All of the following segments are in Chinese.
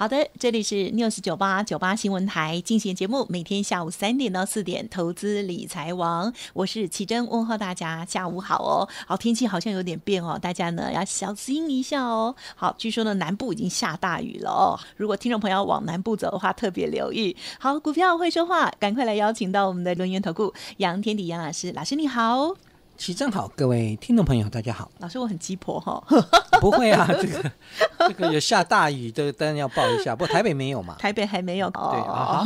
好的，这里是 News 九八九八新闻台，进行节目，每天下午三点到四点，投资理财王，我是奇珍，问候大家下午好哦。好，天气好像有点变哦，大家呢要小心一下哦。好，据说呢南部已经下大雨了哦，如果听众朋友往南部走的话，特别留意。好，股票会说话，赶快来邀请到我们的轮源投顾杨天底杨老师，老师你好。气正好，各位听众朋友，大家好。老师，我很鸡婆哈。不会啊，这个这个有下大雨，这个单要报一下。不，台北没有嘛？台北还没有。对 啊，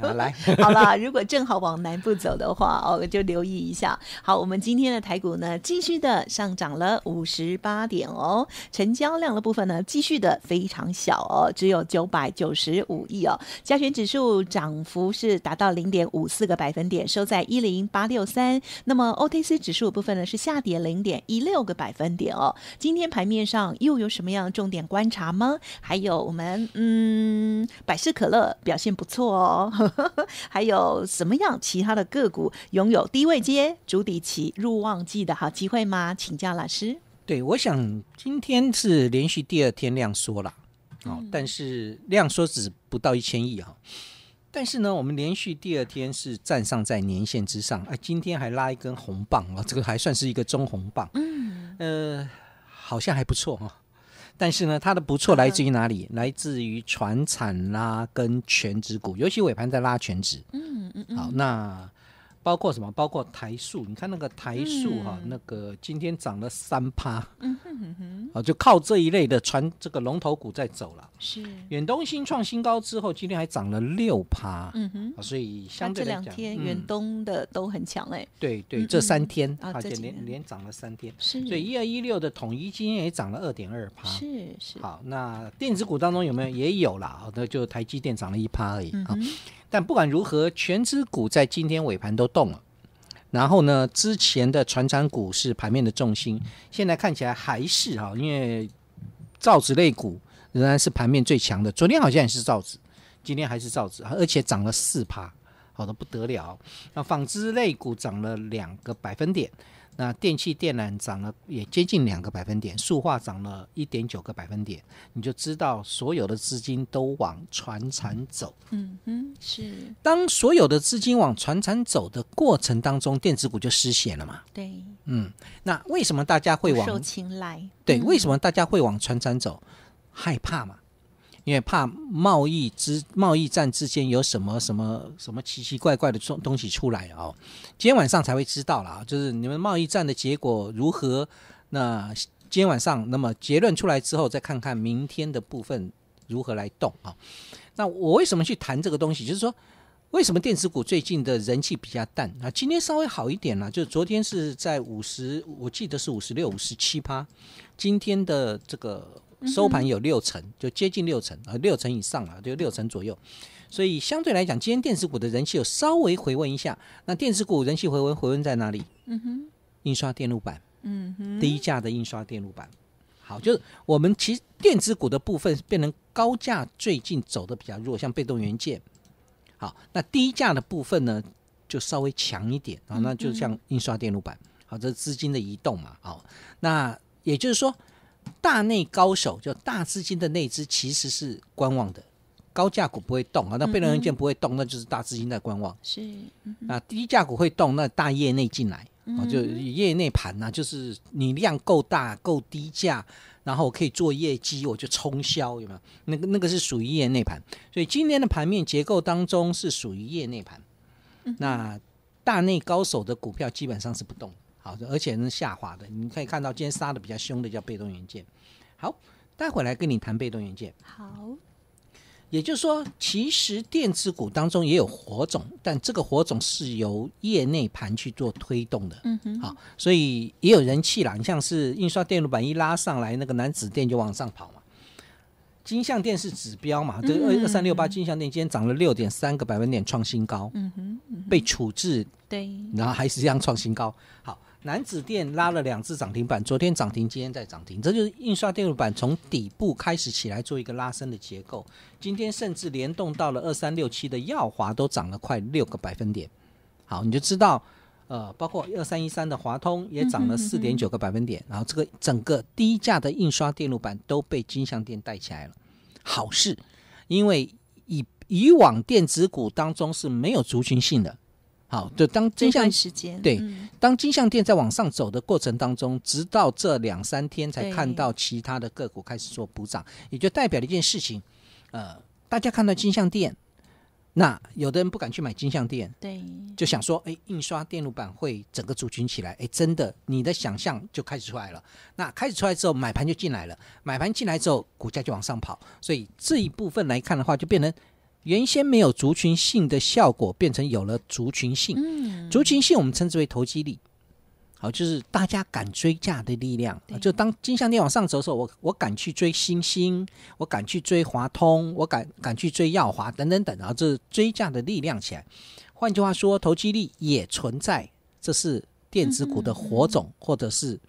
好来。好了，如果正好往南部走的话，哦，就留意一下。好，我们今天的台股呢，继续的上涨了五十八点哦。成交量的部分呢，继续的非常小哦，只有九百九十五亿哦。加权指数涨幅是达到零点五四个百分点，收在一零八六三。那么 OTC。指数部分呢是下跌零点一六个百分点哦。今天盘面上又有什么样重点观察吗？还有我们嗯，百事可乐表现不错哦。还有什么样其他的个股拥有低位接主底起入旺季的好机会吗？请教老师。对，我想今天是连续第二天量缩了哦，但是量缩只不到一千亿啊。但是呢，我们连续第二天是站上在年线之上，哎，今天还拉一根红棒啊，这个还算是一个中红棒，嗯，呃，好像还不错哈。但是呢，它的不错来自于哪里？来自于船产啦跟全值股，尤其尾盘在拉全值。嗯嗯嗯。好，那。包括什么？包括台塑，你看那个台塑哈，那个今天涨了三趴，啊，就靠这一类的传这个龙头股在走了。是远东新创新高之后，今天还涨了六趴，嗯哼，所以相对来讲，这两天远东的都很强哎。对对，这三天而且连连涨了三天，所以一二一六的统一今天也涨了二点二趴。是是。好，那电子股当中有没有也有啦？好那就台积电涨了一趴而已啊。但不管如何，全指股在今天尾盘都。动了，然后呢？之前的船长股是盘面的重心，现在看起来还是哈，因为造纸类股仍然是盘面最强的。昨天好像也是造纸，今天还是造纸，而且涨了四趴，好的不得了。那纺织类股涨了两个百分点。那电器电缆涨了也接近两个百分点，塑化涨了一点九个百分点，你就知道所有的资金都往船产走。嗯嗯，是。当所有的资金往船产走的过程当中，电子股就失血了嘛？对。嗯，那为什么大家会往？对，为什么大家会往船产走？害怕嘛？因为怕贸易之贸易战之间有什么什么什么奇奇怪怪的东东西出来哦，今天晚上才会知道了啊，就是你们贸易战的结果如何？那今天晚上那么结论出来之后，再看看明天的部分如何来动啊？那我为什么去谈这个东西？就是说，为什么电子股最近的人气比较淡？啊？今天稍微好一点了，就是昨天是在五十我记得是五十六、五十七趴，今天的这个。收盘有六成，就接近六成啊，六成以上了，就六成左右。所以相对来讲，今天电子股的人气有稍微回温一下。那电子股人气回温回温在哪里？嗯哼，印刷电路板。嗯哼，低价的印刷电路板。好，就是我们其实电子股的部分变成高价，最近走的比较弱，像被动元件。好，那低价的部分呢，就稍微强一点啊，那就像印刷电路板。好，这是资金的移动嘛？好，那也就是说。大内高手就大资金的那只其实是观望的，高价股不会动啊，那被动元件不会动，那就是大资金在观望。是那低价股会动，那大业内进来啊，就业内盘啊，就是你量够大、够低价，然后可以做业绩，我就冲销，有没有？那个那个是属于业内盘，所以今天的盘面结构当中是属于业内盘。那大内高手的股票基本上是不动。好，而且是下滑的。你可以看到今天杀的比较凶的叫被动元件。好，待会来跟你谈被动元件。好，也就是说，其实电子股当中也有火种，但这个火种是由业内盘去做推动的。嗯哼。好，所以也有人气啦。你像是印刷电路板一拉上来，那个男子电就往上跑嘛。金项电是指标嘛？这二二三六八金项电今天涨了六点三个百分点，创新高。嗯哼。被处置对，然后还是这样创新高。好。南子电拉了两次涨停板，昨天涨停，今天再涨停，这就是印刷电路板从底部开始起来做一个拉升的结构。今天甚至联动到了二三六七的耀华都涨了快六个百分点，好，你就知道，呃，包括二三一三的华通也涨了四点九个百分点，然后这个整个低价的印刷电路板都被金相电带起来了，好事，因为以以往电子股当中是没有族群性的。好，就当金相间对，当金相店在往上走的过程当中，直到这两三天才看到其他的个股开始说补涨，也就代表了一件事情，呃，大家看到金相店，那有的人不敢去买金相店，对，就想说，哎，印刷电路板会整个组群起来，哎，真的，你的想象就开始出来了。那开始出来之后，买盘就进来了，买盘进来之后，股价就往上跑，所以这一部分来看的话，就变成。原先没有族群性的效果，变成有了族群性。嗯，族群性我们称之为投机力。好，就是大家敢追价的力量。就当金项链往上走的时候，我我敢去追星星，我敢去追华通，我敢敢去追耀华等等等啊，这追价的力量起来。换句话说，投机力也存在，这是电子股的火种，或者是。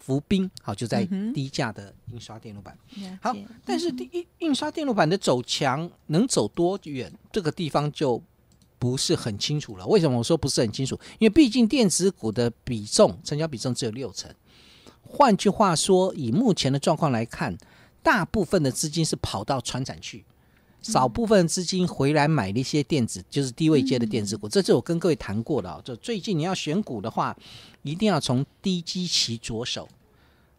浮冰，好，就在低价的印刷电路板。好，但是第一印刷电路板的走强能走多远，这个地方就不是很清楚了。为什么我说不是很清楚？因为毕竟电子股的比重，成交比重只有六成。换句话说，以目前的状况来看，大部分的资金是跑到船展去。少部分资金回来买了一些电子，就是低位接的电子股。这是我跟各位谈过的啊，就最近你要选股的话，一定要从低基期着手。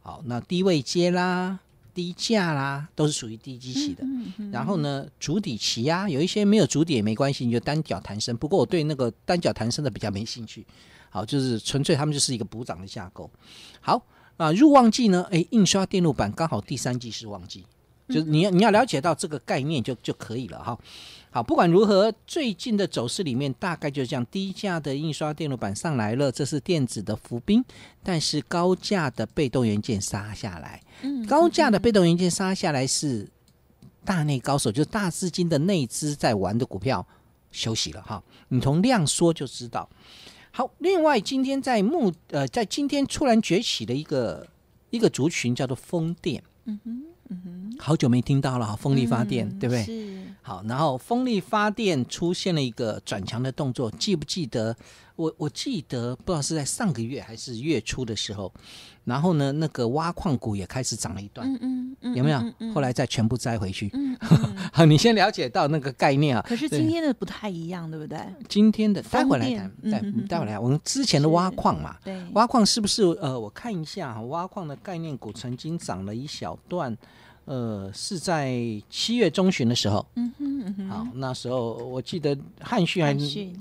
好，那低位接啦，低价啦，都是属于低基期的。然后呢，主底期啊，有一些没有主底也没关系，你就单脚弹升。不过我对那个单脚弹升的比较没兴趣。好，就是纯粹他们就是一个补涨的架构。好，啊，入旺季呢，诶，印刷电路板刚好第三季是旺季。就是你要你要了解到这个概念就就可以了哈，好，不管如何，最近的走势里面大概就是这样，低价的印刷电路板上来了，这是电子的伏兵，但是高价的被动元件杀下来，嗯，高价的被动元件杀下来是大内高手，就大资金的内资在玩的股票休息了哈，你从量说就知道。好，另外今天在目呃在今天突然崛起的一个一个族群叫做风电，嗯哼。哼，好久没听到了，风力发电对不对？好，然后风力发电出现了一个转强的动作，记不记得？我我记得，不知道是在上个月还是月初的时候，然后呢，那个挖矿股也开始涨了一段，嗯嗯，有没有？后来再全部摘回去。好，你先了解到那个概念啊。可是今天的不太一样，对不对？今天的待会来谈，待待会来，我们之前的挖矿嘛，对，挖矿是不是？呃，我看一下，挖矿的概念股曾经涨了一小段。呃，是在七月中旬的时候，嗯哼嗯哼，好，那时候我记得汉讯还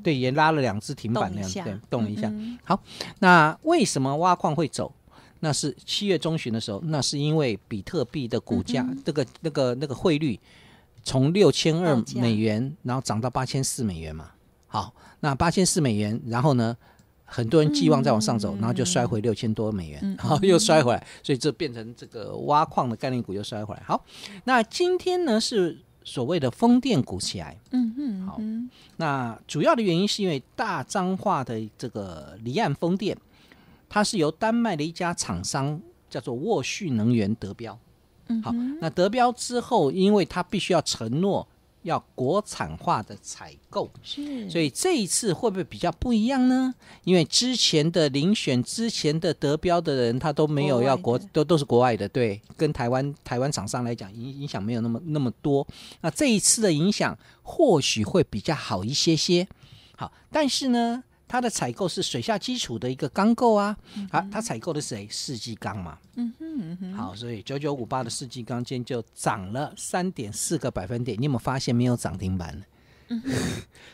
对也拉了两只停板，样，次动了一下。好，那为什么挖矿会走？那是七月中旬的时候，那是因为比特币的股价，这个那个那个汇率从六千二美元，然后涨到八千四美元嘛。好，那八千四美元，然后呢？很多人寄望再往上走，然后就摔回六千多美元，然后又摔回来，所以这变成这个挖矿的概念股又摔回来。好，那今天呢是所谓的风电股起来，嗯嗯，好，那主要的原因是因为大彰化的这个离岸风电，它是由丹麦的一家厂商叫做沃旭能源得标。嗯，好，那得标之后，因为它必须要承诺。要国产化的采购，是，所以这一次会不会比较不一样呢？因为之前的遴选之前的得标的人，他都没有要国，都都是国外的，对，跟台湾台湾厂商来讲，影影响没有那么那么多。那这一次的影响，或许会比较好一些些。好，但是呢？它的采购是水下基础的一个钢构啊，啊，它采购的谁？世纪钢嘛。嗯哼，嗯嗯。好，所以九九五八的世纪钢今天就涨了三点四个百分点。你有没有发现没有涨停板呢？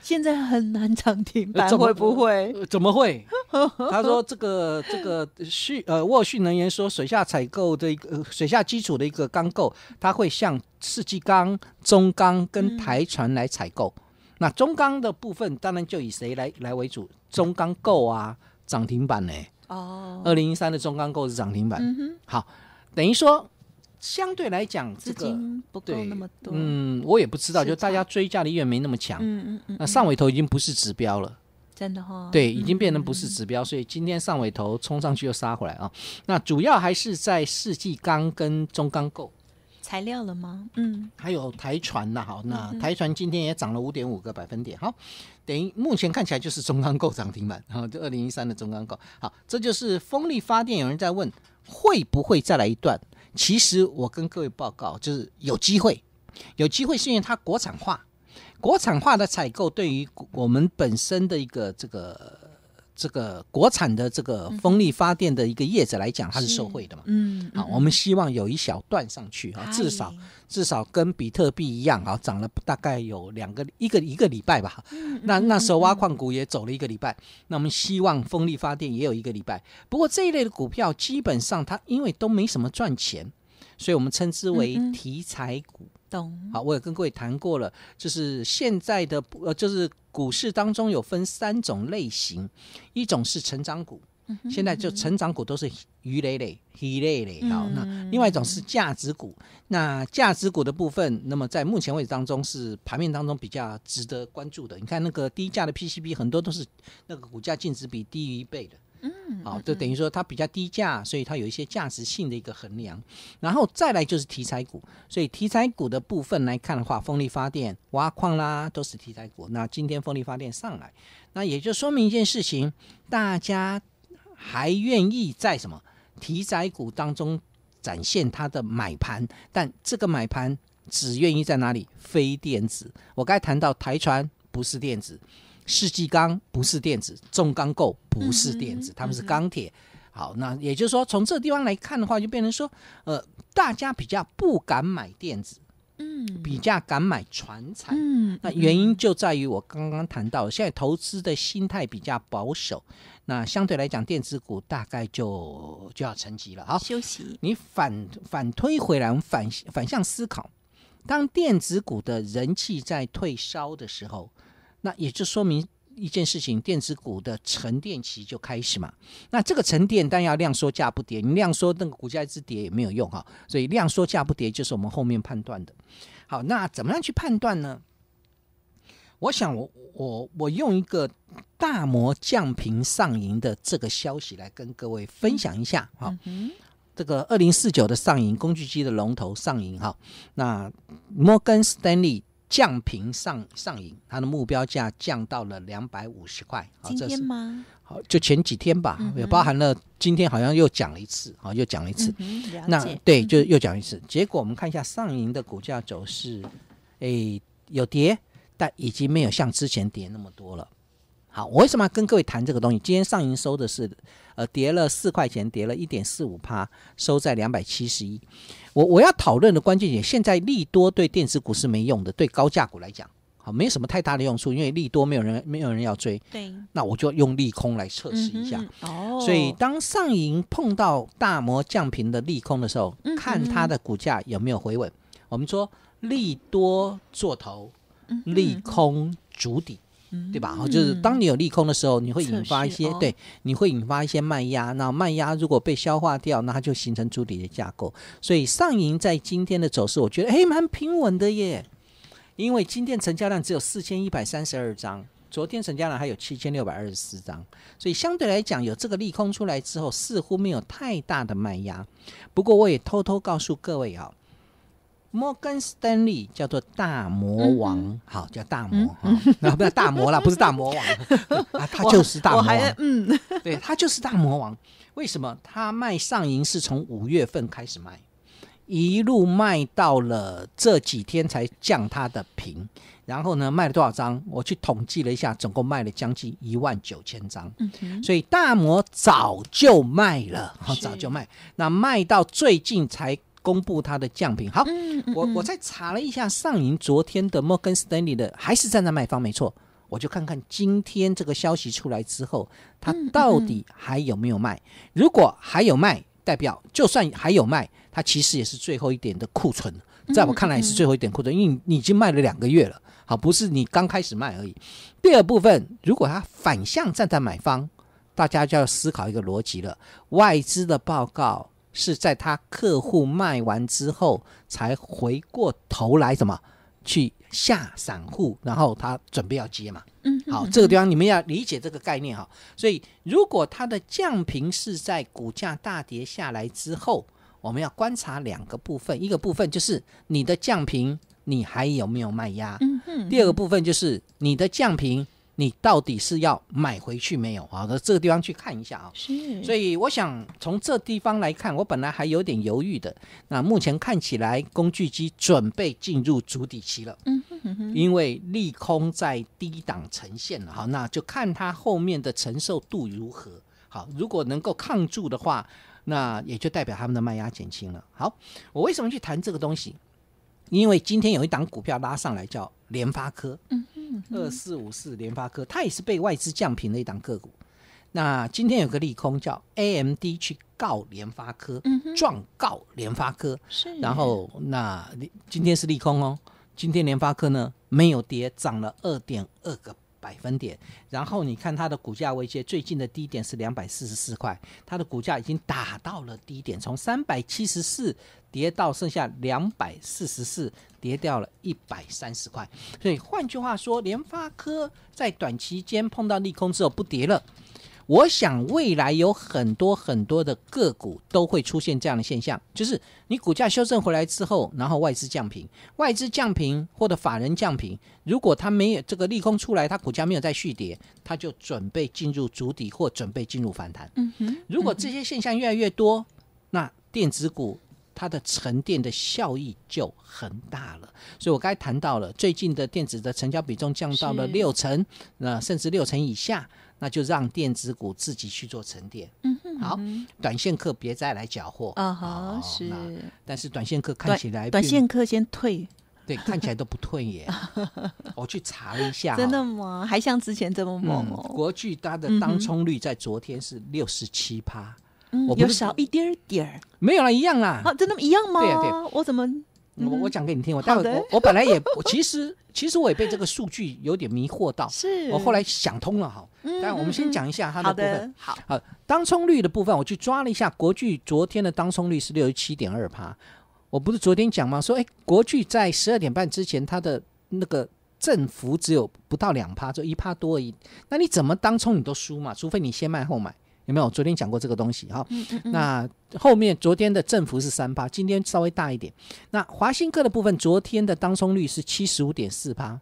现在很难涨停板，会不会？怎么会？他说这个这个讯呃沃讯能源说水下采购的一个水下基础的一个钢构，它会向世纪钢、中钢跟台船来采购。那中钢的部分当然就以谁来来为主？中钢构啊，涨停板呢？哦，二零一三的中钢构是涨停板。嗯哼，好，等于说相对来讲，资金不够那么多。嗯，我也不知道，就大家追加的意愿没那么强。嗯嗯嗯。那上尾头已经不是指标了，真的哈？对，已经变成不是指标，所以今天上尾头冲上去又杀回来啊。那主要还是在世纪钢跟中钢构。材料了吗？嗯，还有台船呐，好，那台船今天也涨了五点五个百分点，好，等于目前看起来就是中钢构涨停板，然后就二零一三的中钢构，好，这就是风力发电。有人在问会不会再来一段？其实我跟各位报告就是有机会，有机会是因为它国产化，国产化的采购对于我们本身的一个这个。这个国产的这个风力发电的一个业者来讲，它是受惠的嘛？嗯，好，我们希望有一小段上去啊，至少至少跟比特币一样啊，涨了大概有两个一个一个礼拜吧。那那时候挖矿股也走了一个礼拜，那我们希望风力发电也有一个礼拜。不过这一类的股票基本上它因为都没什么赚钱。所以我们称之为题材股。懂。好，我也跟各位谈过了，就是现在的呃，就是股市当中有分三种类型，一种是成长股，现在就成长股都是鱼雷类、鱼雷类。好，那另外一种是价值股，那价值股的部分，那么在目前为止当中是盘面当中比较值得关注的。你看那个低价的 PCB 很多都是那个股价净值比低于一倍的。嗯，好，就等于说它比较低价，所以它有一些价值性的一个衡量，然后再来就是题材股，所以题材股的部分来看的话，风力发电、挖矿啦都是题材股。那今天风力发电上来，那也就说明一件事情，大家还愿意在什么题材股当中展现它的买盘，但这个买盘只愿意在哪里？非电子，我该谈到台船不是电子。世纪钢不是电子，重钢构不是电子，他们是钢铁。好，那也就是说，从这个地方来看的话，就变成说，呃，大家比较不敢买电子，嗯，比较敢买船产，嗯，那原因就在于我刚刚谈到，现在投资的心态比较保守，那相对来讲，电子股大概就就要沉寂了好，休息，你反反推回来，我们反反向思考，当电子股的人气在退烧的时候。那也就说明一件事情，电子股的沉淀期就开始嘛。那这个沉淀，但要量缩价不跌，你量缩那个股价一直跌也没有用哈。所以量缩价不跌，就是我们后面判断的。好，那怎么样去判断呢？我想我我我用一个大摩降频上盈的这个消息来跟各位分享一下哈。这个二零四九的上赢工具机的龙头上赢哈，那摩根斯丹利。降平上上影，它的目标价降到了两百五十块。这是吗？好，就前几天吧，也包含了今天，好像又讲了一次，啊，又讲了一次。那对，就又讲一次。结果我们看一下上影的股价走势，诶，有跌，但已经没有像之前跌那么多了。好，我为什么要跟各位谈这个东西？今天上银收的是，呃，跌了四块钱，跌了一点四五趴，收在两百七十一。我我要讨论的关键点，现在利多对电子股是没用的，对高价股来讲，好，没有什么太大的用处，因为利多没有人没有人要追。对，那我就用利空来测试一下。哦，所以当上银碰到大摩降频的利空的时候，看它的股价有没有回稳。我们说利多做头，利空筑底。对吧？就是当你有利空的时候，你会引发一些对，你会引发一些卖压。那卖压如果被消化掉，那它就形成筑底的架构。所以上银在今天的走势，我觉得诶，蛮平稳的耶，因为今天成交量只有四千一百三十二张，昨天成交量还有七千六百二十四张，所以相对来讲有这个利空出来之后，似乎没有太大的卖压。不过我也偷偷告诉各位啊。摩根斯丹利叫做大魔王，好叫大魔，然不要大魔啦，不是大魔王 啊，他就是大魔。王，嗯，对他就是大魔王。为什么他卖上银是从五月份开始卖，一路卖到了这几天才降他的平。然后呢，卖了多少张？我去统计了一下，总共卖了将近一万九千张。嗯，所以大魔早就卖了，好早就卖。那卖到最近才。公布它的降频。好，我我再查了一下上银昨天的摩根斯丹利的，还是站在卖方没错。我就看看今天这个消息出来之后，它到底还有没有卖？如果还有卖，代表就算还有卖，它其实也是最后一点的库存。在我看来也是最后一点库存，因为你已经卖了两个月了。好，不是你刚开始卖而已。第二部分，如果它反向站在买方，大家就要思考一个逻辑了。外资的报告。是在他客户卖完之后才回过头来什么去下散户，然后他准备要接嘛。嗯，好，这个地方你们要理解这个概念哈。所以如果它的降频是在股价大跌下来之后，我们要观察两个部分，一个部分就是你的降频你还有没有卖压，嗯第二个部分就是你的降频。你到底是要买回去没有啊？那这个地方去看一下啊。是。所以我想从这地方来看，我本来还有点犹豫的。那目前看起来，工具机准备进入主底期了。嗯哼哼哼。因为利空在低档呈现，了，好，那就看它后面的承受度如何。好，如果能够抗住的话，那也就代表他们的卖压减轻了。好，我为什么去谈这个东西？因为今天有一档股票拉上来叫联发科，嗯嗯，二四五四联发科，它也是被外资降平的一档个股。那今天有个利空叫 AMD 去告联发科，嗯，状告联发科，是。然后那今天是利空哦，今天联发科呢没有跌，涨了二点二个。百分点，然后你看它的股价位置，最近的低点是两百四十四块，它的股价已经打到了低点，从三百七十四跌到剩下两百四十四，跌掉了一百三十块。所以换句话说，联发科在短期间碰到利空之后不跌了。我想未来有很多很多的个股都会出现这样的现象，就是你股价修正回来之后，然后外资降平，外资降平或者法人降平，如果它没有这个利空出来，它股价没有再续跌，它就准备进入主底或准备进入反弹。如果这些现象越来越多，那电子股它的沉淀的效益就很大了。所以我刚才谈到了，最近的电子的成交比重降到了六成，那甚至六成以下。那就让电子股自己去做沉淀。嗯哼，好，短线客别再来缴获。啊哈，是。但是短线客看起来，短线客先退。对，看起来都不退耶。我去查了一下，真的吗？还像之前这么猛？国巨它的当冲率在昨天是六十七趴，嗯，有少一点儿。没有啦，一样啦。啊，真的一样吗？对呀对我怎么？我我讲给你听，我待会我我本来也，其实其实我也被这个数据有点迷惑到，是我后来想通了哈。但我们先讲一下它的部分。好好。当冲率的部分，我去抓了一下，国剧昨天的当冲率是六十七点二帕。我不是昨天讲吗？说哎，国剧在十二点半之前，它的那个振幅只有不到两趴，就一趴多一。那你怎么当冲你都输嘛？除非你先卖后买，有没有？昨天讲过这个东西哈。那后面昨天的振幅是三八，今天稍微大一点。那华新科的部分，昨天的当冲率是七十五点四八。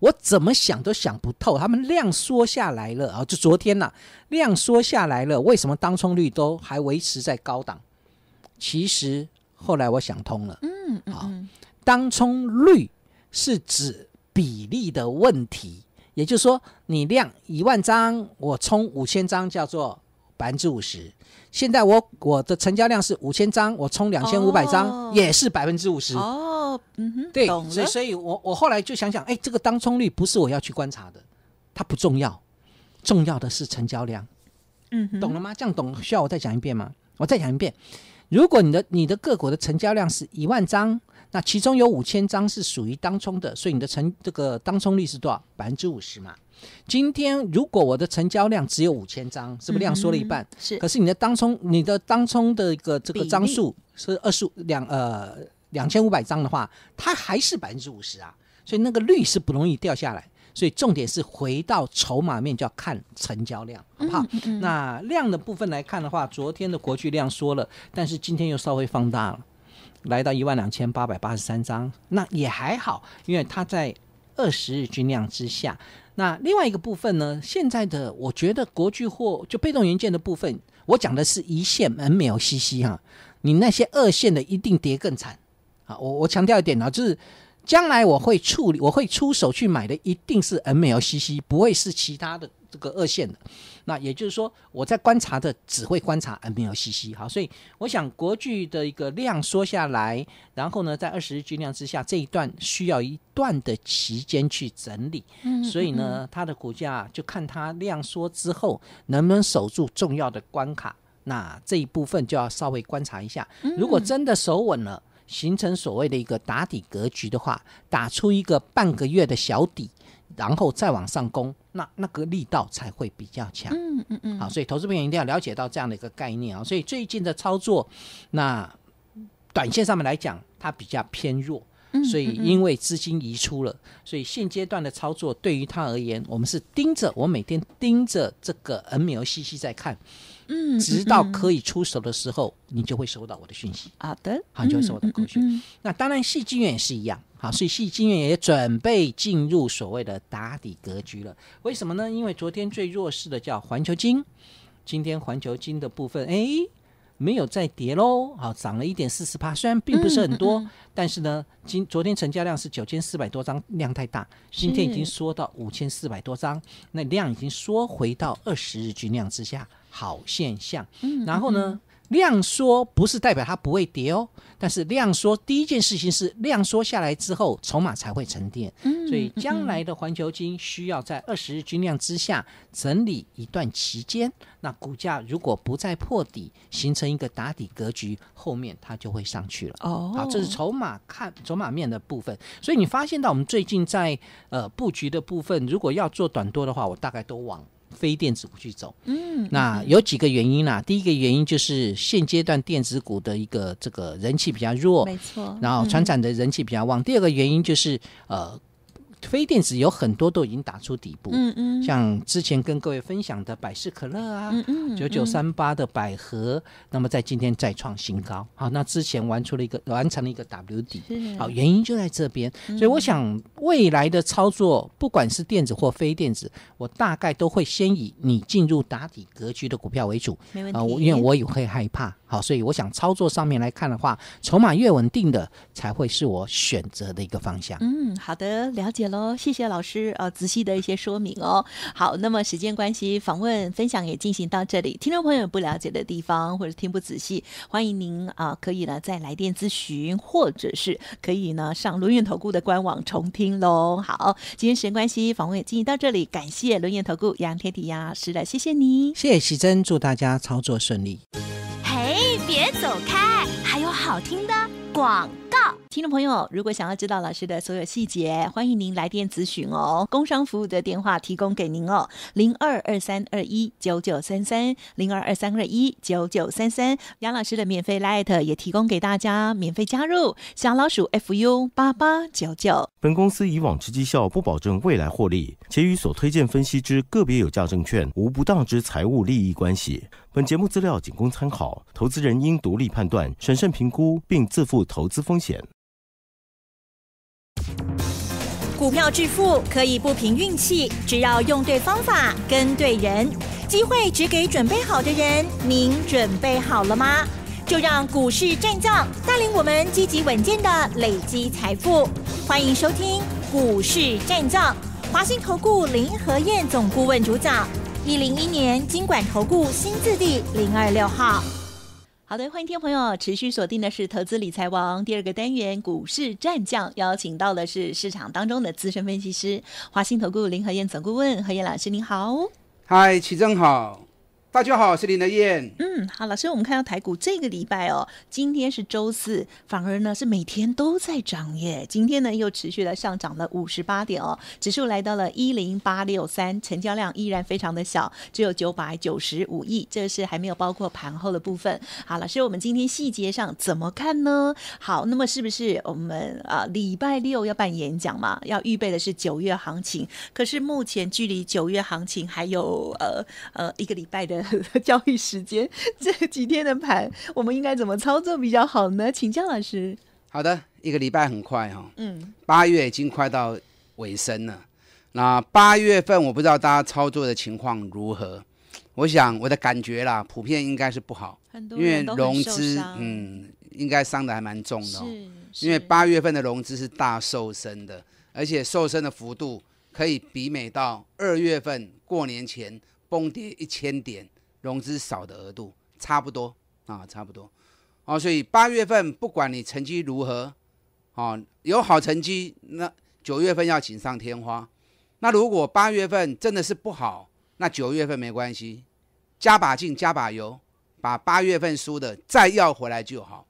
我怎么想都想不透，他们量缩下来了啊？就昨天呐，量缩下来了，为什么当冲率都还维持在高档？其实后来我想通了，嗯，好，当冲率是指比例的问题，也就是说，你量一万张，我冲五千张，叫做。百分之五十。现在我我的成交量是五千张，我充两千五百张也是百分之五十。哦，嗯哼，对，所以所以我我后来就想想，哎，这个当冲率不是我要去观察的，它不重要，重要的是成交量。嗯，懂了吗？这样懂？需要我再讲一遍吗？我再讲一遍。如果你的你的个股的成交量是一万张，那其中有五千张是属于当冲的，所以你的成这个当冲率是多少？百分之五十嘛。今天如果我的成交量只有五千张，是不是量缩了一半？是。可是你的当冲、你的当冲的一个这个张数是二十五两呃两千五百张的话，它还是百分之五十啊，所以那个率是不容易掉下来。所以重点是回到筹码面就要看成交量，好不好？那量的部分来看的话，昨天的国巨量缩了，但是今天又稍微放大了，来到一万两千八百八十三张，那也还好，因为它在。二十日均量之下，那另外一个部分呢？现在的我觉得国际货就被动元件的部分，我讲的是一线 M L C C 哈，你那些二线的一定跌更惨啊！我我强调一点呢，就是将来我会处理，我会出手去买的一定是 M L C C，不会是其他的。这个二线的，那也就是说，我在观察的只会观察 m l c c 好，所以我想国剧的一个量缩下来，然后呢，在二十日均量之下，这一段需要一段的时间去整理，所以呢，它的股价就看它量缩之后能不能守住重要的关卡，那这一部分就要稍微观察一下，如果真的守稳了，形成所谓的一个打底格局的话，打出一个半个月的小底，然后再往上攻。那那个力道才会比较强，嗯嗯嗯，好，所以投资朋友一定要了解到这样的一个概念啊。所以最近的操作，那短线上面来讲，它比较偏弱，所以因为资金移出了，所以现阶段的操作对于他而言，我们是盯着，我每天盯着这个 N M L C C 在看，嗯，直到可以出手的时候，你就会收到我的讯息。好的，好，就会收到口讯。那当然，戏剧院也是一样。好，所以戏金元也准备进入所谓的打底格局了。为什么呢？因为昨天最弱势的叫环球金，今天环球金的部分哎没有再跌喽，好涨了一点四十八，虽然并不是很多，但是呢，今昨天成交量是九千四百多张，量太大，今天已经缩到五千四百多张，那量已经缩回到二十日均量之下，好现象。然后呢？量缩不是代表它不会跌哦，但是量缩第一件事情是量缩下来之后，筹码才会沉淀。嗯，所以将来的环球金需要在二十日均量之下整理一段期间。那股价如果不再破底，形成一个打底格局，后面它就会上去了。哦，好，这是筹码看筹码面的部分。所以你发现到我们最近在呃布局的部分，如果要做短多的话，我大概都忘。非电子股去走，嗯，那有几个原因啦。第一个原因就是现阶段电子股的一个这个人气比较弱，没错。然后传长的人气比较旺。第二个原因就是呃。非电子有很多都已经打出底部，嗯嗯，像之前跟各位分享的百事可乐啊，嗯嗯，九九三八的百合，那么在今天再创新高，好，那之前玩出了一个完成了一个 W 底，好，原因就在这边，所以我想未来的操作，不管是电子或非电子，我大概都会先以你进入打底格局的股票为主，没问题，啊，因为我也会害怕。好，所以我想操作上面来看的话，筹码越稳定的才会是我选择的一个方向。嗯，好的，了解喽，谢谢老师，呃仔细的一些说明哦。好，那么时间关系，访问分享也进行到这里。听众朋友不了解的地方或者听不仔细，欢迎您啊，可以呢再来电咨询，或者是可以呢上轮眼投顾的官网重听喽。好，今天时间关系，访问也进行到这里，感谢轮眼投顾杨天迪老师的，谢谢你，谢谢徐真，祝大家操作顺利。别走开，还有好听的广。听众朋友，如果想要知道老师的所有细节，欢迎您来电咨询哦。工商服务的电话提供给您哦，零二二三二一九九三三，零二二三二一九九三三。杨老师的免费 l i t 也提供给大家，免费加入小老鼠 FU 八八九九。本公司以往之绩效不保证未来获利，且与所推荐分析之个别有价证券无不当之财务利益关系。本节目资料仅供参考，投资人应独立判断、审慎评估，并自负投资风。险。股票致富可以不凭运气，只要用对方法、跟对人，机会只给准备好的人。您准备好了吗？就让股市战将带领我们积极稳健的累积财富。欢迎收听《股市战将》，华兴投顾林和燕总顾问主讲，一零一年经管投顾新字第零二六号。好的，欢迎听众朋友，持续锁定的是投资理财王第二个单元股市战将，邀请到的是市场当中的资深分析师，华兴投顾林和燕总顾问，和燕老师您好，嗨，齐正好。大家好，我是林德燕。嗯，好老师，我们看到台股这个礼拜哦，今天是周四，反而呢是每天都在涨耶。今天呢又持续的上涨了五十八点哦，指数来到了一零八六三，成交量依然非常的小，只有九百九十五亿，这是还没有包括盘后的部分。好老师，我们今天细节上怎么看呢？好，那么是不是我们啊礼拜六要办演讲嘛？要预备的是九月行情，可是目前距离九月行情还有呃呃一个礼拜的。交易时间这几天的盘，我们应该怎么操作比较好呢？请江老师。好的，一个礼拜很快哈。嗯。八月已经快到尾声了，那八月份我不知道大家操作的情况如何。我想我的感觉啦，普遍应该是不好，因为融资嗯应该伤的还蛮重的，因为八月份的融资是大瘦身的，而且瘦身的幅度可以比美到二月份过年前崩跌一千点。融资少的额度差不多啊，差不多哦，所以八月份不管你成绩如何，哦有好成绩，那九月份要锦上添花。那如果八月份真的是不好，那九月份没关系，加把劲，加把油，把八月份输的再要回来就好。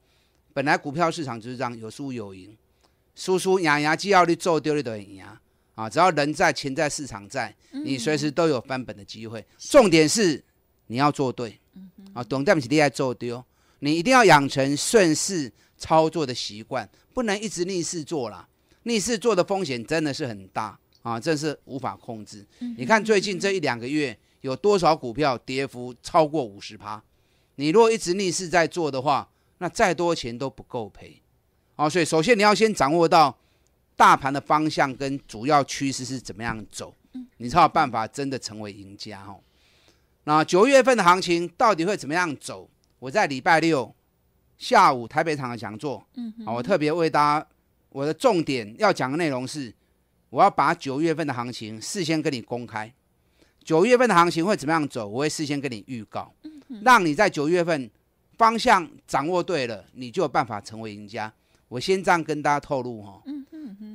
本来股票市场就是样，有输有赢，输输咬牙既要你做，丢了的赢啊！啊，只要人在，钱在，市场在，你随时都有翻本的机会。重点是。你要做对，啊，懂在不起，你害做丢，你一定要养成顺势操作的习惯，不能一直逆势做啦。逆势做的风险真的是很大啊，真是无法控制。你看最近这一两个月，有多少股票跌幅超过五十趴？你如果一直逆势在做的话，那再多钱都不够赔。啊，所以首先你要先掌握到大盘的方向跟主要趋势是怎么样走，你才有办法真的成为赢家哦。那九月份的行情到底会怎么样走？我在礼拜六下午台北场的讲座，嗯，我特别为大家，我的重点要讲的内容是，我要把九月份的行情事先跟你公开。九月份的行情会怎么样走？我会事先跟你预告，让你在九月份方向掌握对了，你就有办法成为赢家。我先这样跟大家透露哈，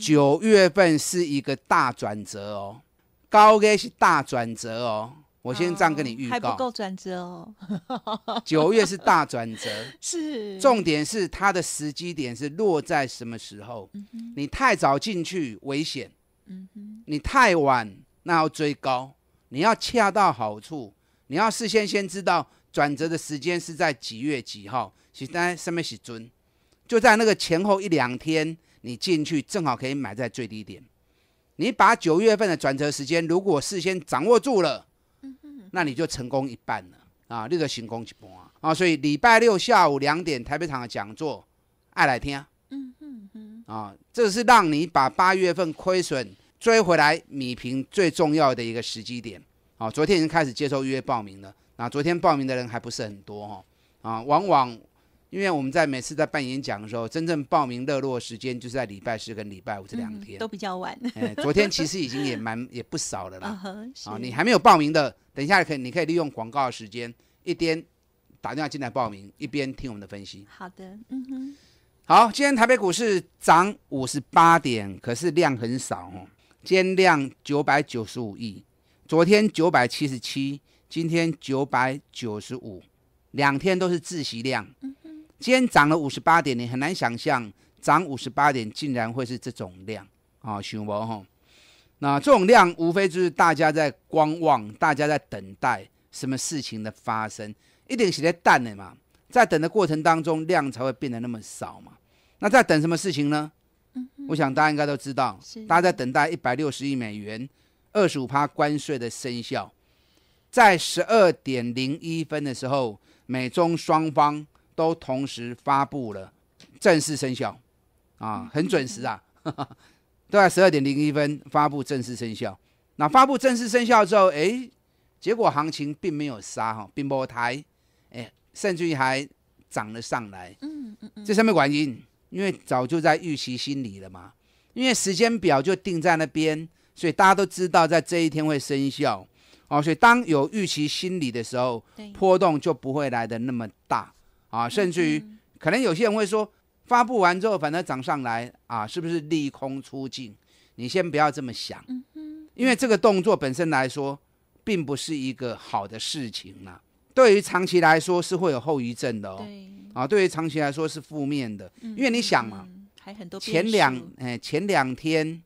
九月份是一个大转折哦，高危是大转折哦。我先这样跟你预告，还不够转折哦。九月是大转折，是重点是它的时机点是落在什么时候？你太早进去危险，你太晚那要追高，你要恰到好处，你要事先先知道转折的时间是在几月几号？其在什么时准？就在那个前后一两天，你进去正好可以买在最低点。你把九月份的转折时间如果事先掌握住了。那你就成功一半了啊，你就成功一半啊，所以礼拜六下午两点台北场的讲座，爱来听，嗯嗯嗯，啊，这是让你把八月份亏损追回来、米平最重要的一个时机点啊。昨天已经开始接受预约报名了，啊，昨天报名的人还不是很多哈，啊，往往。因为我们在每次在办演讲的时候，真正报名热络时间就是在礼拜四跟礼拜五这两天，都比较晚。昨天其实已经也蛮也不少了啦。啊，你还没有报名的，等一下可以你可以利用广告的时间，一边打电话进来报名，一边听我们的分析。好的，嗯哼。好，今天台北股市涨五十八点，可是量很少哦，今天量九百九十五亿，昨天九百七十七，今天九百九十五，两天都是自习量。嗯。今天涨了五十八点，你很难想象涨五十八点竟然会是这种量啊，熊博哈。那这种量无非就是大家在观望，大家在等待什么事情的发生，一定是在淡的嘛，在等的过程当中量才会变得那么少嘛。那在等什么事情呢？嗯，我想大家应该都知道，大家在等待一百六十亿美元二十五趴关税的生效。在十二点零一分的时候，美中双方。都同时发布了，正式生效，啊，很准时啊，都在十二点零一分发布正式生效。那发布正式生效之后，哎，结果行情并没有杀，哈，并没抬，哎，甚至于还涨了上来。嗯嗯嗯，这上面管原因？因为早就在预期心理了嘛，因为时间表就定在那边，所以大家都知道在这一天会生效，哦，所以当有预期心理的时候，波动就不会来的那么大。啊，甚至于可能有些人会说，发布完之后反正涨上来啊，是不是利空出尽？你先不要这么想，因为这个动作本身来说，并不是一个好的事情啦。对于长期来说是会有后遗症的哦。啊，对于长期来说是负面的，因为你想嘛，前两哎前两天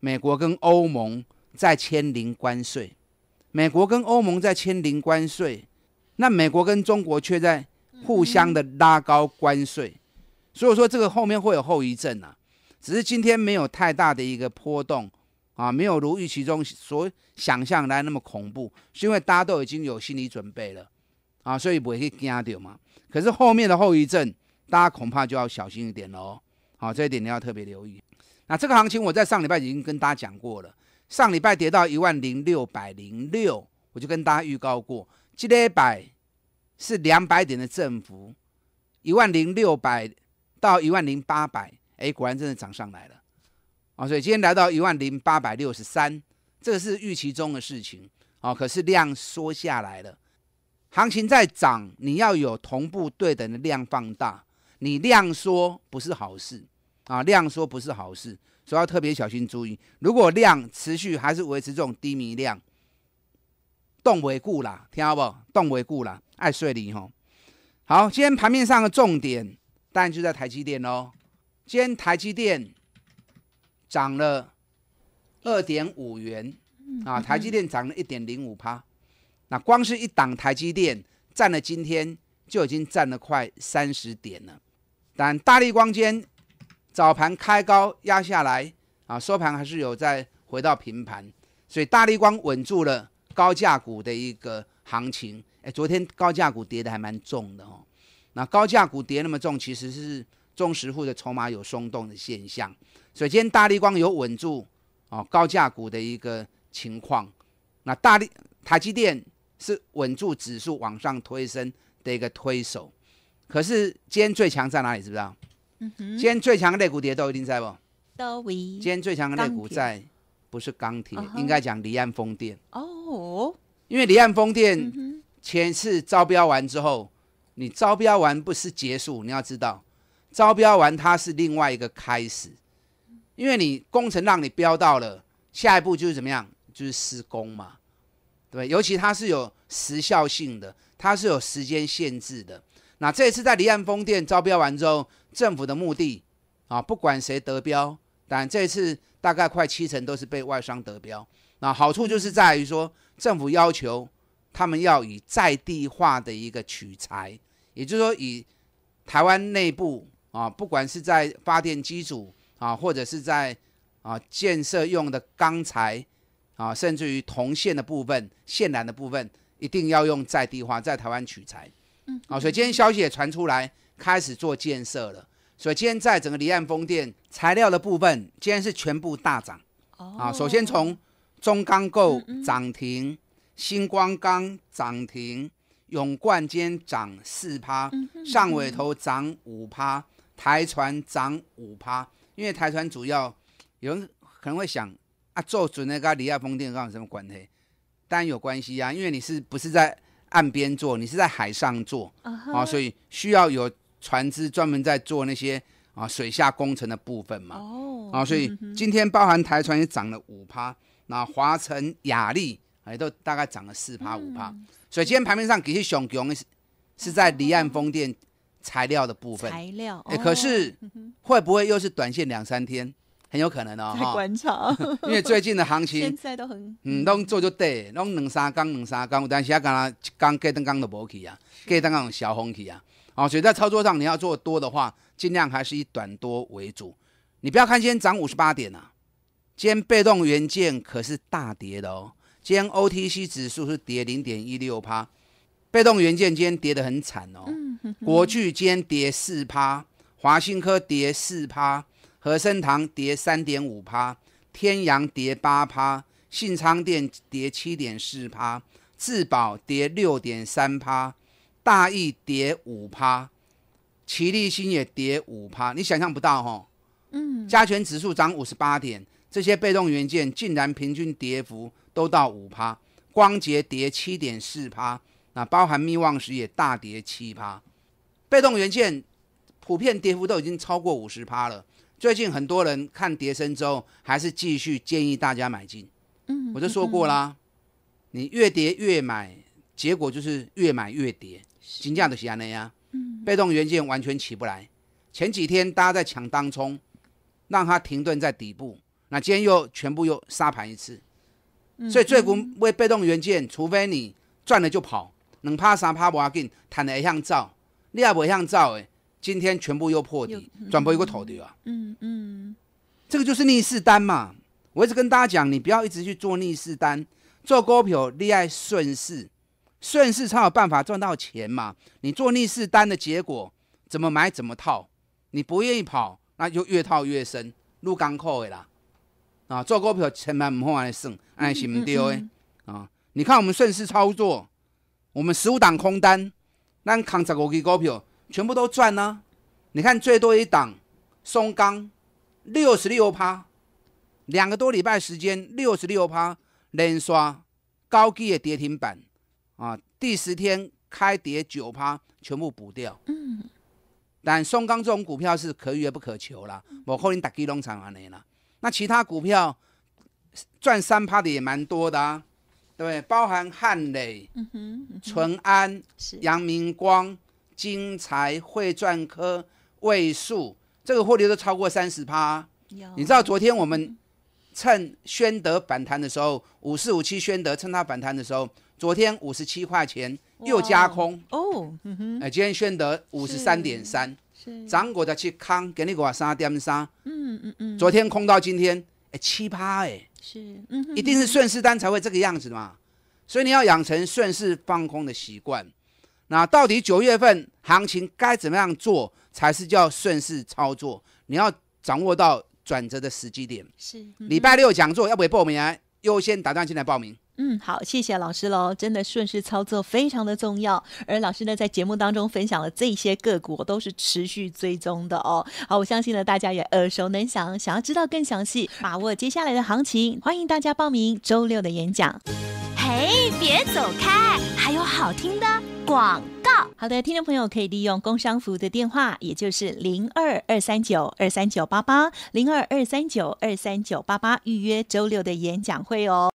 美国跟欧盟在签零关税，美国跟欧盟在签零关税，那美国跟中国却在。互相的拉高关税，所以说这个后面会有后遗症啊。只是今天没有太大的一个波动啊，没有如预期中所想象来那么恐怖，是因为大家都已经有心理准备了啊，所以不会去惊掉嘛。可是后面的后遗症，大家恐怕就要小心一点喽。好，这一点你要特别留意。那这个行情我在上礼拜已经跟大家讲过了，上礼拜跌到一万零六百零六，我就跟大家预告过，接下百。是两百点的振幅，一万零六百到一万零八百，哎，果然真的涨上来了，啊，所以今天来到一万零八百六十三，这个是预期中的事情，啊，可是量缩下来了，行情在涨，你要有同步对等的量放大，你量缩不是好事，啊，量缩不是好事，所以要特别小心注意，如果量持续还是维持这种低迷量，动维固啦，听到不？动维固啦。爱睡林吼，好，今天盘面上的重点当然就在台积电喽。今天台积电涨了二点五元，啊，台积电涨了一点零五趴。那光是一档台积电，占了今天就已经占了快三十点了。但大力光间早盘开高压下来啊，收盘还是有在回到平盘，所以大力光稳住了高价股的一个。行情哎，昨天高价股跌的还蛮重的哦。那高价股跌那么重，其实是中实户的筹码有松动的现象。首先，大力光有稳住哦高价股的一个情况。那大力台积电是稳住指数往上推升的一个推手。可是今天最强在哪里？知不知嗯今天最强的类股跌都一定在不？今天最强的类股在不是钢铁，应该讲离岸风电。哦。因为离岸风电前一次招标完之后，你招标完不是结束，你要知道，招标完它是另外一个开始，因为你工程让你标到了，下一步就是怎么样，就是施工嘛，对尤其它是有时效性的，它是有时间限制的。那这一次在离岸风电招标完之后，政府的目的啊，不管谁得标，但这次大概快七成都是被外商得标。那好处就是在于说。政府要求他们要以在地化的一个取材，也就是说以台湾内部啊，不管是在发电机组啊，或者是在啊建设用的钢材啊，甚至于铜线的部分、线缆的部分，一定要用在地化，在台湾取材。嗯，好，所以今天消息也传出来，开始做建设了。所以今天在整个离岸风电材料的部分，今天是全部大涨。啊，首先从中钢构涨停，星光钢涨停，永冠间涨四趴，上尾头涨五趴，台船涨五趴。因为台船主要有人可能会想啊，做准那个离亚风电跟有什么关系？当然有关系呀，因为你是不是在岸边做，你是在海上做啊，所以需要有船只专门在做那些啊水下工程的部分嘛。哦，啊，所以今天包含台船也涨了五趴。那华晨雅丽，哎都大概涨了四趴五趴。所以今天盘面上其实熊熊 r 是在离岸风电材料的部分。材料哎，可是会不会又是短线两三天？很有可能哦，太在观察，因为最近的行情现在都很嗯，拢做就对，拢两三缸、两三缸，但是啊，刚刚刚缸、几吨缸都无去啊，几吨缸小红去啊。哦，所以在操作上，你要做多的话，尽量还是以短多为主。你不要看今天涨五十八点啊。今被动元件可是大跌的哦，今天 O T C 指数是跌零点一六趴，被动元件今跌得很惨哦。国巨今跌四趴，华新科跌四趴，和生堂跌三点五趴，天洋跌八趴，信昌店跌七点四趴，智宝跌六点三趴，大益跌五趴，齐立新也跌五趴，你想象不到哈。嗯，加权指数涨五十八点。这些被动元件竟然平均跌幅都到五趴，光洁跌七点四趴，那包含密望石也大跌七趴，被动元件普遍跌幅都已经超过五十趴了。最近很多人看跌升之后，还是继续建议大家买进。嗯，我就说过啦，你越跌越买，结果就是越买越跌，金价都是这样那嗯，被动元件完全起不来。前几天大家在抢当冲，让它停顿在底部。那今天又全部又杀盘一次，所以最近为被动元件，除非你赚了就跑，能趴三趴不要紧，谈的下向造，你下不像造诶，今天全部又破底，转播一个头的啊，嗯嗯，这个就是逆势单嘛。我一直跟大家讲，你不要一直去做逆势单，做股票利害顺势，顺势才有办法赚到钱嘛。你做逆势单的结果，怎么买怎么套，你不愿意跑，那就越套越深，入港口的啦。啊，做股票千万唔好安尼算，安是唔对诶。啊，你看我们顺势操作，我们十五档空单，咱扛十五支股票，全部都赚呢。你看最多一档松钢六十六趴，两个多礼拜时间六十六趴连刷高基嘅跌停板啊！第十天开跌九趴，全部补掉。嗯。但松钢这种股票是可遇而不可求啦，无可能大家拢场安尼啦。那其他股票赚三趴的也蛮多的啊，对对？包含汉磊、淳安、阳明光、金财汇、钻科、位数，这个获利都超过三十趴。你知道昨天我们趁宣德反弹的时候，五四五七宣德趁它反弹的时候，昨天五十七块钱又加空哦，嗯今天宣德五十三点三。涨过的去看，给你个三点三。嗯嗯嗯。昨天空到今天，哎，奇葩哎。是。嗯。一定是顺势单才会这个样子嘛？所以你要养成顺势放空的习惯。那到底九月份行情该怎么样做才是叫顺势操作？你要掌握到转折的时机点。是。礼拜六讲座要不要报名啊？优先打断进来报名。嗯，好，谢谢老师喽。真的顺势操作非常的重要，而老师呢在节目当中分享了这些个股都是持续追踪的哦。好，我相信呢大家也耳熟能详。想要知道更详细，把握接下来的行情，欢迎大家报名周六的演讲。嘿，别走开，还有好听的广告。好的，听众朋友可以利用工商服务的电话，也就是零二二三九二三九八八零二二三九二三九八八预约周六的演讲会哦。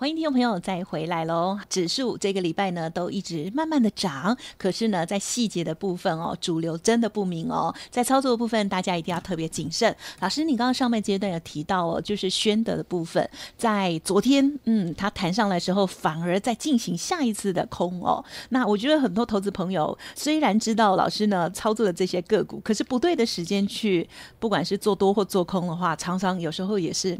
欢迎听众朋友再回来喽！指数这个礼拜呢都一直慢慢的涨，可是呢在细节的部分哦，主流真的不明哦，在操作的部分大家一定要特别谨慎。老师，你刚刚上面阶段有提到哦，就是宣德的部分，在昨天，嗯，他谈上来之后，反而在进行下一次的空哦。那我觉得很多投资朋友虽然知道老师呢操作的这些个股，可是不对的时间去，不管是做多或做空的话，常常有时候也是。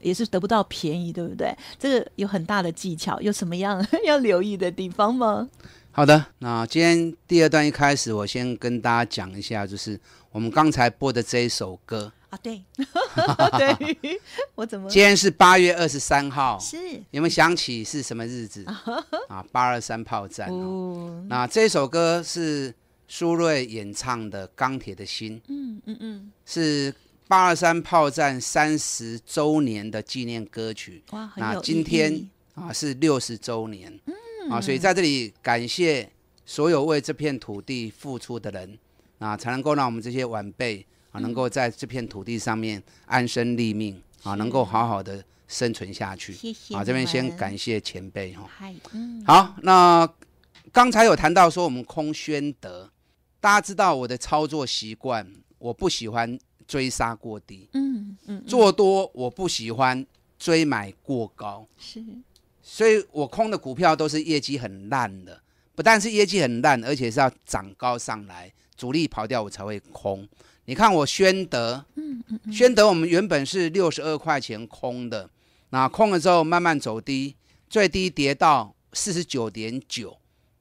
也是得不到便宜，对不对？这个有很大的技巧，有什么样 要留意的地方吗？好的，那今天第二段一开始，我先跟大家讲一下，就是我们刚才播的这一首歌啊，对，对，我怎么？今天是八月二十三号，是有没有想起是什么日子 啊？八二三炮战哦。那这首歌是苏芮演唱的《钢铁的心》，嗯嗯嗯，是。八二三炮战三十周年的纪念歌曲，那今天啊是六十周年，啊，所以在这里感谢所有为这片土地付出的人，啊，才能够让我们这些晚辈啊能够在这片土地上面安身立命，啊，能够好好的生存下去。谢谢。啊！这边先感谢前辈。哈，嗯，好。那刚才有谈到说我们空宣德，大家知道我的操作习惯，我不喜欢。追杀过低，嗯嗯，做多我不喜欢追买过高，是，所以我空的股票都是业绩很烂的，不但是业绩很烂，而且是要涨高上来，主力跑掉我才会空。你看我宣德，嗯嗯，宣德我们原本是六十二块钱空的，那空了之后慢慢走低，最低跌到四十九点九，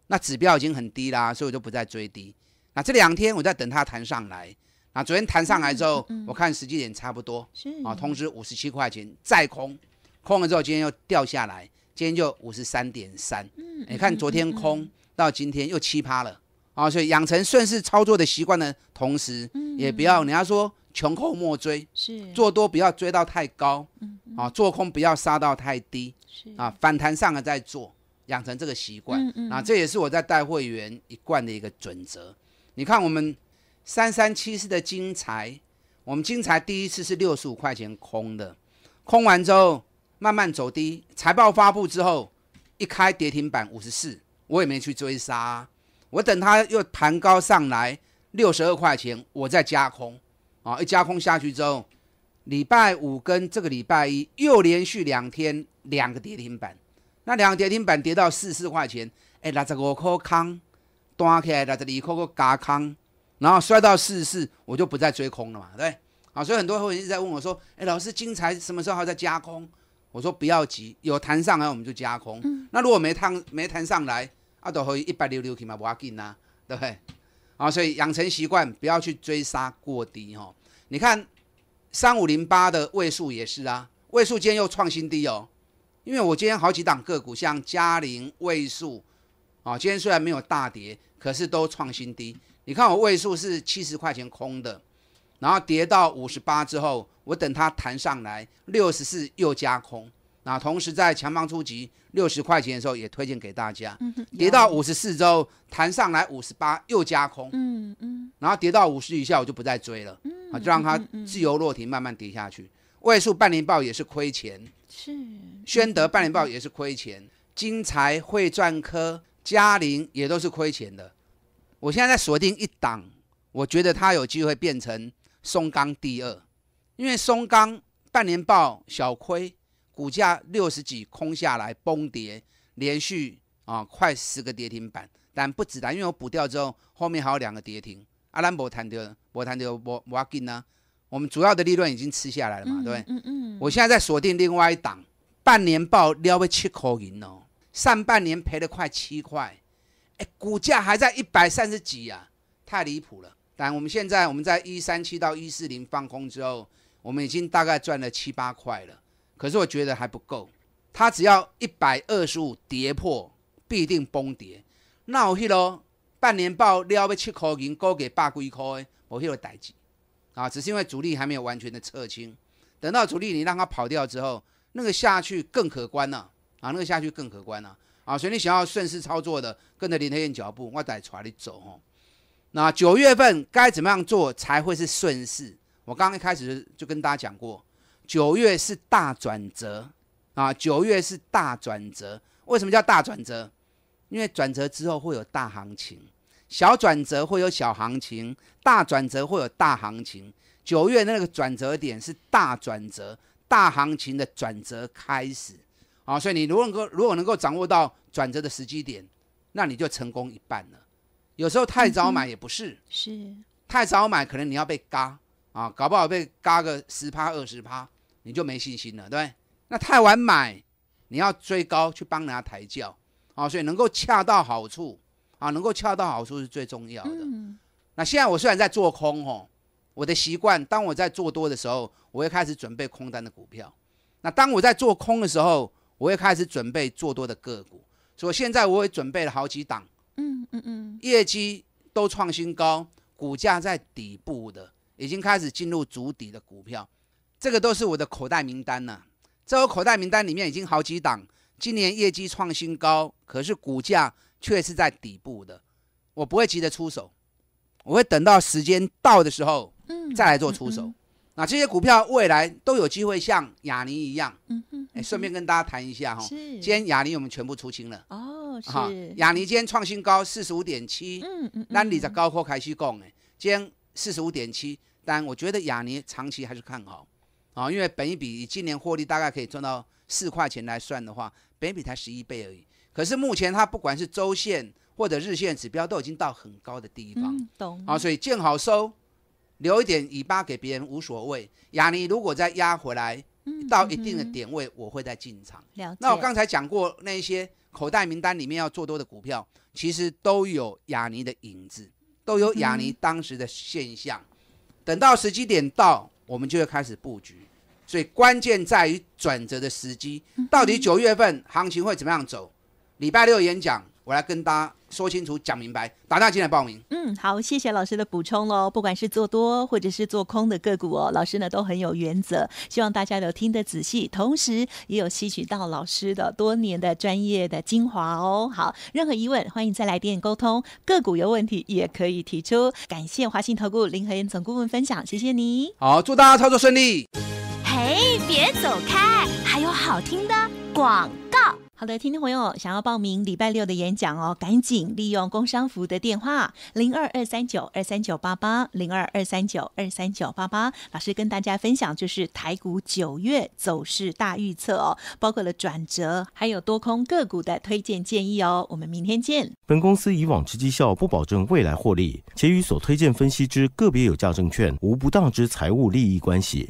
那指标已经很低啦，所以我就不再追低。那这两天我在等它弹上来。啊，昨天弹上来之后，我看十几点差不多，啊，通知五十七块钱再空，空了之后今天又掉下来，今天就五十三点三，你看昨天空到今天又七趴了，啊，所以养成顺势操作的习惯呢，同时也不要人家说穷寇莫追，是做多不要追到太高，啊，做空不要杀到太低，是啊，反弹上了再做，养成这个习惯，啊，这也是我在带会员一贯的一个准则，你看我们。三三七四的金财，我们金财第一次是六十五块钱空的，空完之后慢慢走低。财报发布之后，一开跌停板五十四，我也没去追杀。我等它又盘高上来六十二块钱，我再加空。啊，一加空下去之后，礼拜五跟这个礼拜一又连续两天两个跌停板。那两个跌停板跌到四十块钱，哎，六十五块端起来六十二块个加空。然后摔到四十四，我就不再追空了嘛，对，啊，所以很多会员一直在问我说，哎，老师，金才什么时候还在加空？我说不要急，有弹上来我们就加空。那如果没弹没弹上来，阿都可以一百六六 K 嘛，不要紧呐，对不对？啊，所以养成习惯，不要去追杀过低哈。你看三五零八的位数也是啊，位数今天又创新低哦，因为我今天好几档个股，像嘉陵位数啊，今天虽然没有大跌，可是都创新低。你看我位数是七十块钱空的，然后跌到五十八之后，我等它弹上来六十四又加空，那同时在强方出级六十块钱的时候也推荐给大家。嗯跌到五十四之后弹上来五十八又加空。嗯嗯。然后跌到五十以下我就不再追了，啊就让它自由落停慢慢跌下去。位数半年报也是亏钱，是。宣德半年报也是亏钱，金财汇赚科嘉麟也都是亏钱的。我现在在锁定一档，我觉得它有机会变成松钢第二，因为松钢半年报小亏，股价六十几空下来崩跌，连续啊快十个跌停板，但不止的，因为我补掉之后，后面还有两个跌停。阿拉博谈的，博谈的博博阿金呢？我们主要的利润已经吃下来了嘛，对不对？嗯嗯。我现在在锁定另外一档，半年报了不七口银哦，上半年赔了快七块。哎，股价还在一百三十几呀，太离谱了！但我们现在我们在一三七到一四零放空之后，我们已经大概赚了七八块了。可是我觉得还不够，它只要一百二十五跌破，必定崩跌。那我去喽，半年报你要七块钱，高给八几块，我去了代志啊。只是因为主力还没有完全的撤清，等到主力你让他跑掉之后，那个下去更可观了啊，那个下去更可观啊。啊，所以你想要顺势操作的，跟着林天燕脚步，我在船里走哦。那九月份该怎么样做才会是顺势？我刚一开始就跟大家讲过，九月是大转折啊，九月是大转折。为什么叫大转折？因为转折之后会有大行情，小转折会有小行情，大转折会有大行情。九月那个转折点是大转折，大行情的转折开始。好，所以你如果如果能够掌握到转折的时机点，那你就成功一半了。有时候太早买也不是，是太早买可能你要被嘎啊，搞不好被嘎个十趴二十趴，你就没信心了，对那太晚买，你要追高去帮人家抬轿啊。所以能够恰到好处啊，能够恰到好处是最重要的。那现在我虽然在做空哦，我的习惯当我在做多的时候，我会开始准备空单的股票。那当我在做空的时候，我也开始准备做多的个股，所以现在我也准备了好几档，嗯嗯嗯，业绩都创新高，股价在底部的，已经开始进入主底的股票，这个都是我的口袋名单呢。在我口袋名单里面已经好几档，今年业绩创新高，可是股价却是在底部的，我不会急着出手，我会等到时间到的时候，嗯，再来做出手。那这些股票未来都有机会像雅尼一样，嗯嗯，顺便跟大家谈一下哈。今天雅尼我们全部出清了。哦，是。雅尼今天创新高四十五点七，嗯嗯，那你在高科开始供哎，今天四十五点七，但我觉得雅尼长期还是看好，啊，因为本一比今年获利大概可以赚到四块钱来算的话，本一比才十一倍而已。可是目前它不管是周线或者日线指标都已经到很高的地方，懂。啊，所以见好收。留一点尾巴给别人无所谓。亚尼如果再压回来，到一定的点位，我会再进场。那我刚才讲过那些口袋名单里面要做多的股票，其实都有亚尼的影子，都有亚尼当时的现象。等到时机点到，我们就会开始布局。所以关键在于转折的时机，到底九月份行情会怎么样走？礼拜六演讲，我来跟大家。说清楚，讲明白，打电进来报名。嗯，好，谢谢老师的补充喽。不管是做多或者是做空的个股哦，老师呢都很有原则，希望大家都听得仔细，同时也有吸取到老师的多年的专业的精华哦。好，任何疑问欢迎再来电沟通，个股有问题也可以提出。感谢华信投顾林和元总顾问分享，谢谢你。好，祝大家操作顺利。嘿，别走开，还有好听的广告。好的，听众朋友，想要报名礼拜六的演讲哦，赶紧利用工商服务的电话零二二三九二三九八八零二二三九二三九八八。老师跟大家分享就是台股九月走势大预测哦，包括了转折，还有多空个股的推荐建议哦。我们明天见。本公司以往之绩效不保证未来获利，且与所推荐分析之个别有价证券无不当之财务利益关系。